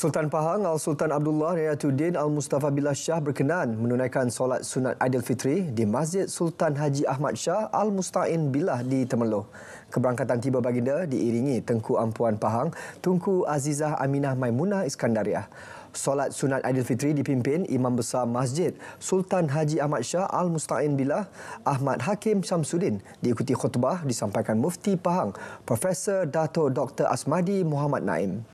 Sultan Pahang Al Sultan Abdullah Riyatuddin Al Mustafa Billah Shah berkenan menunaikan solat sunat Aidilfitri di Masjid Sultan Haji Ahmad Shah Al Musta'in Billah di Temerloh. Keberangkatan tiba baginda diiringi Tengku Ampuan Pahang, Tengku Azizah Aminah Maimunah Iskandariah. Solat sunat Aidilfitri dipimpin Imam Besar Masjid Sultan Haji Ahmad Shah Al Musta'in Billah Ahmad Hakim Syamsuddin diikuti khutbah disampaikan Mufti Pahang Profesor Dato Dr Asmadi Muhammad Naim.